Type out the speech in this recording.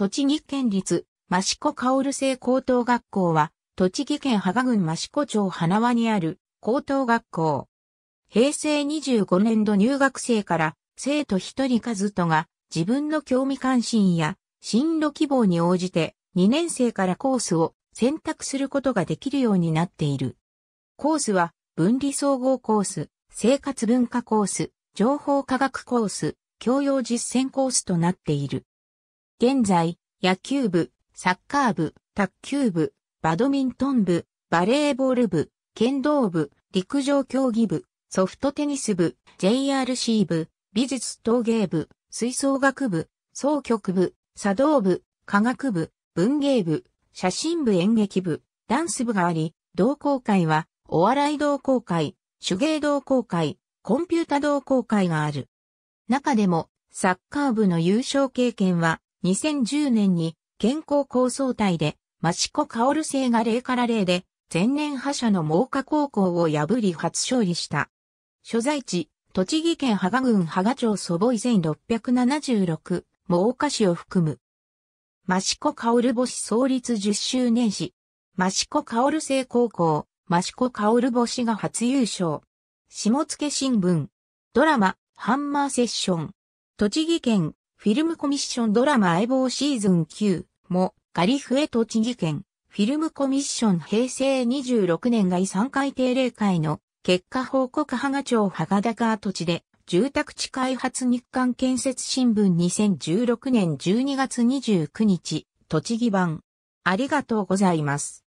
栃木県立、益子薫製高等学校は、栃木県芳賀郡益子町花輪にある高等学校。平成25年度入学生から生徒一人かずとが自分の興味関心や進路希望に応じて2年生からコースを選択することができるようになっている。コースは分離総合コース、生活文化コース、情報科学コース、教養実践コースとなっている。現在、野球部、サッカー部、卓球部、バドミントン部、バレーボール部、剣道部、陸上競技部、ソフトテニス部、JRC 部、美術陶芸部、吹奏楽部、総局部、作道部、科学部、文芸部、写真部演劇部、ダンス部があり、同好会は、お笑い同好会、手芸同好会、コンピュータ同好会がある。中でも、サッカー部の優勝経験は2010年に健康構想体で、益子薫星が0から0で、前年覇者の猛火高校を破り初勝利した。所在地、栃木県芳賀郡芳賀町祖母井1676、猛火市を含む。益子薫ル星創立10周年コ・益子薫星高校、益子薫ル星が初優勝。下野新聞。ドラマ、ハンマーセッション。栃木県フィルムコミッションドラマ相棒シーズン9も、ガリフエ栃木県、フィルムコミッション平成26年外3回定例会の結果報告ハガ町はがだか跡地で、住宅地開発日刊建設新聞2016年12月29日、栃木版。ありがとうございます。